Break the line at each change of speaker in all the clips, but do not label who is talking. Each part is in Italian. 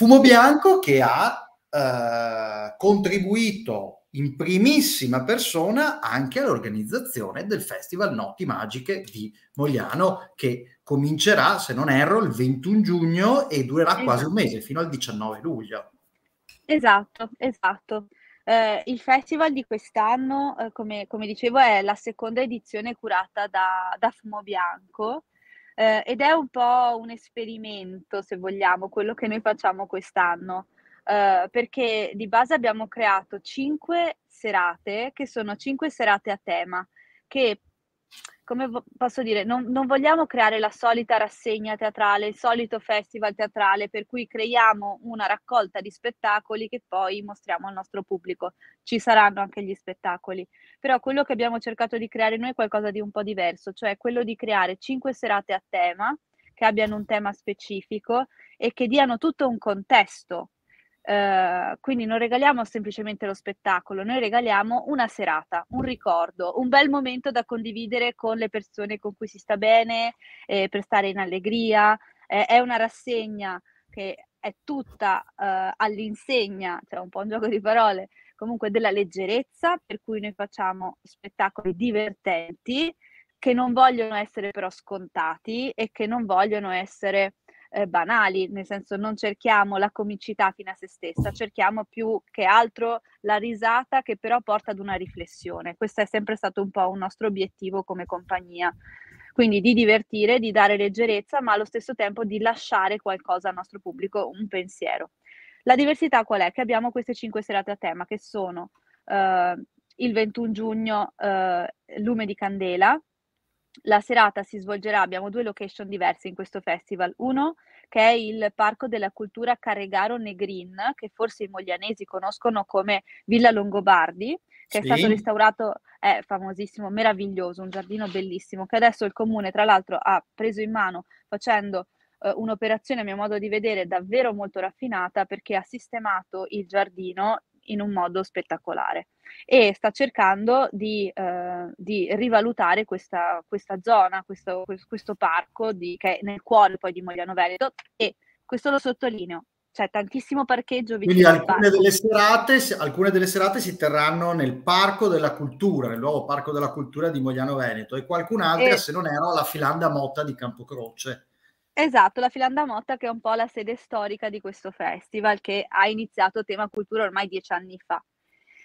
Fumo Bianco che ha eh, contribuito in primissima persona anche all'organizzazione del Festival Notti Magiche di Mogliano che comincerà, se non erro, il 21 giugno e durerà esatto. quasi un mese, fino al 19 luglio. Esatto, esatto. Eh, il festival di quest'anno, eh, come, come, dicevo, è la seconda edizione curata da, da Fumo Bianco eh, ed è un po' un esperimento, se vogliamo, quello che noi facciamo quest'anno. Eh, perché di base abbiamo creato cinque serate che sono cinque serate a tema che come posso dire, non, non, vogliamo creare la solita rassegna teatrale, il solito festival teatrale, per cui creiamo una raccolta di spettacoli che poi mostriamo al nostro pubblico. Ci saranno anche gli spettacoli, però quello che abbiamo cercato di creare noi è qualcosa di un po' diverso, cioè quello di creare cinque serate a tema, che abbiano un tema specifico e che diano tutto un contesto eh, quindi non regaliamo semplicemente lo spettacolo, noi regaliamo una serata, un ricordo, un bel momento da condividere con le persone con cui si sta bene, eh, per stare in allegria. Eh, è una rassegna che è tutta uh, all'insegna, cioè un po' un gioco di parole, comunque della leggerezza, per cui noi facciamo spettacoli divertenti che non vogliono essere però scontati e che non vogliono essere eh, banali, nel senso non cerchiamo la comicità fino a se stessa, cerchiamo più che altro la risata che però porta ad una riflessione. Questo è sempre stato un po' un nostro obiettivo come compagnia. Quindi di divertire, di dare leggerezza, ma allo stesso tempo di lasciare qualcosa al nostro pubblico, un pensiero. La diversità qual è? Che abbiamo queste cinque serate a tema che sono eh, il 21 giugno eh, Lume di Candela, la serata si svolgerà, abbiamo due location diverse in questo festival, uno che è il Parco della Cultura Carregaro Negrin, che forse i moglianesi conoscono come Villa Longobardi, che sì. è stato restaurato, è famosissimo, meraviglioso, un giardino bellissimo, che adesso il comune tra l'altro ha preso in mano facendo eh, un'operazione a mio modo di vedere davvero molto raffinata perché ha sistemato il giardino in un modo spettacolare e sta cercando di, eh, di rivalutare questa, questa zona, questo, questo parco di, che è nel cuore poi di Mogliano Veneto e questo lo sottolineo, c'è tantissimo parcheggio Quindi alcune delle, serate, alcune delle, serate, si terranno nel Parco della Cultura, nel nuovo Parco della Cultura di Mogliano Veneto e qualcun'altra, e... Eh. se non ero, alla Filanda Motta di Campocroce. Esatto, la Filanda Motta che è un po' la sede storica di questo festival che ha iniziato tema cultura ormai dieci anni fa.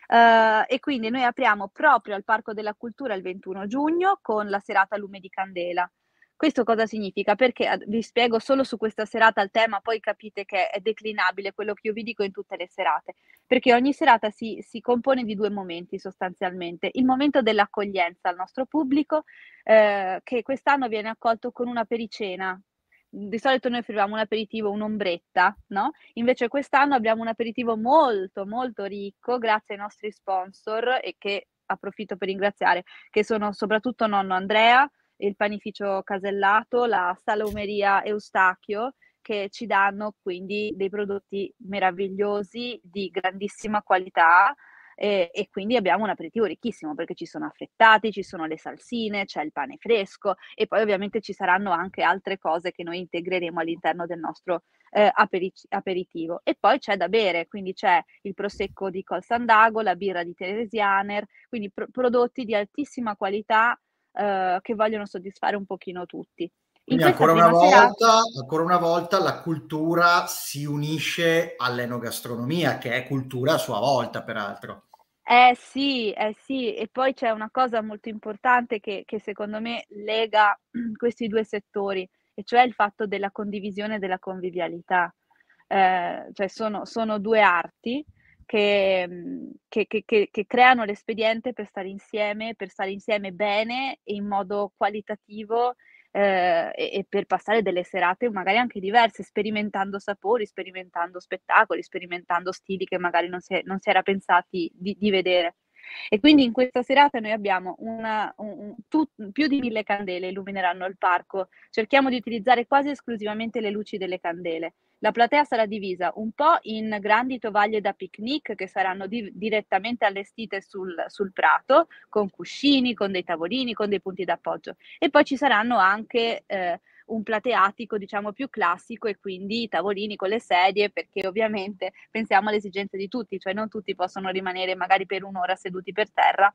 Uh, e quindi noi apriamo proprio al Parco della Cultura il 21 giugno con la serata Lume di Candela. Questo cosa significa? Perché vi spiego solo su questa serata il tema, poi capite che è declinabile quello che io vi dico in tutte le serate, perché ogni serata si, si compone di due momenti sostanzialmente. Il momento dell'accoglienza al nostro pubblico, eh, che quest'anno viene accolto con una pericena di solito noi offriamo un aperitivo, un'ombretta, no? Invece quest'anno abbiamo un aperitivo molto, molto ricco grazie ai nostri sponsor e che approfitto per ringraziare, che sono soprattutto nonno Andrea, il panificio Casellato, la salumeria Eustachio, che ci danno quindi dei prodotti meravigliosi di grandissima qualità e, e, quindi abbiamo un aperitivo ricchissimo perché ci sono affettati, ci sono le salsine, c'è il pane fresco e poi ovviamente ci saranno anche altre cose che noi integreremo all'interno del nostro eh, aperic- aperitivo. E poi c'è da bere, quindi c'è il prosecco di Col Sandago, la birra di Teresianer, quindi pr- prodotti di altissima qualità eh, che vogliono soddisfare un pochino tutti. Quindi ancora una, volta, ancora una volta la cultura si unisce all'enogastronomia, che è cultura a sua volta, peraltro. Eh sì, eh sì, e poi c'è una cosa molto importante che, che secondo me lega questi due settori, e cioè il fatto della condivisione e della convivialità. Eh, cioè sono, sono, due arti che, mm, che, che, che, creano l'espediente per stare insieme, per stare insieme bene e in modo qualitativo eh, e, per passare delle serate magari anche diverse, sperimentando sapori, sperimentando spettacoli, sperimentando stili che magari non si, è, non si era pensati di, di vedere. E quindi in questa serata noi abbiamo una, un, tu, più di mille candele illumineranno il parco. Cerchiamo di utilizzare quasi esclusivamente le luci delle candele. La platea sarà divisa un po' in grandi tovaglie da picnic che saranno di- direttamente allestite sul, sul, prato, con cuscini, con dei tavolini, con dei punti d'appoggio. E poi ci saranno anche eh, un plateatico diciamo più classico e quindi i tavolini con le sedie perché ovviamente pensiamo alle esigenze di tutti, cioè non tutti possono rimanere magari per un'ora seduti per terra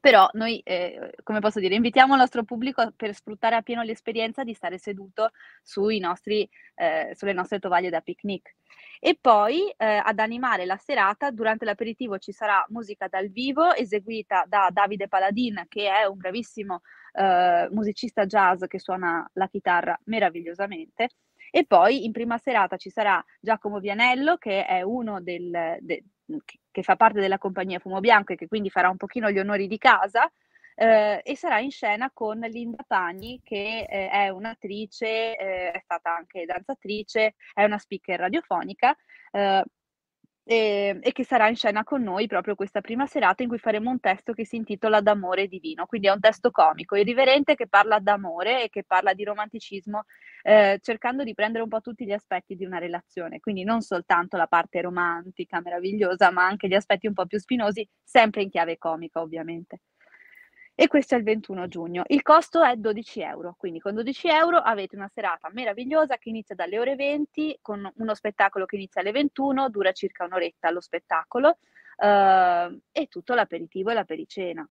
però noi, eh, come posso dire, invitiamo il nostro pubblico per sfruttare appieno l'esperienza di stare seduto nostri, eh, sulle nostre tovaglie da picnic. E poi eh, ad animare la serata, durante l'aperitivo ci sarà musica dal vivo eseguita da Davide Paladin, che è un bravissimo eh, musicista jazz che suona la chitarra meravigliosamente. E poi in prima serata ci sarà Giacomo Vianello, che è uno del, de, che fa parte della compagnia Fumo Bianco e che quindi farà un pochino gli onori di casa. Eh, e sarà in scena con Linda Pagni, che eh, è un'attrice, eh, è stata anche danzatrice, è una speaker radiofonica, eh, e, ehm, e, che sarà in scena con noi proprio questa prima serata in cui faremo un testo che si intitola D'amore divino, quindi è un testo comico, irriverente che parla d'amore e che parla di romanticismo, eh, cercando di prendere un po' tutti gli aspetti di una relazione, quindi non soltanto la parte romantica meravigliosa, ma anche gli aspetti un po' più spinosi, sempre in chiave comica ovviamente e questo è il 21 giugno. Il costo è 12 euro, quindi con 12 euro avete una serata meravigliosa che inizia dalle ore 20 con uno spettacolo che inizia alle 21, dura circa un'oretta lo spettacolo eh, e tutto l'aperitivo e la l'apericena.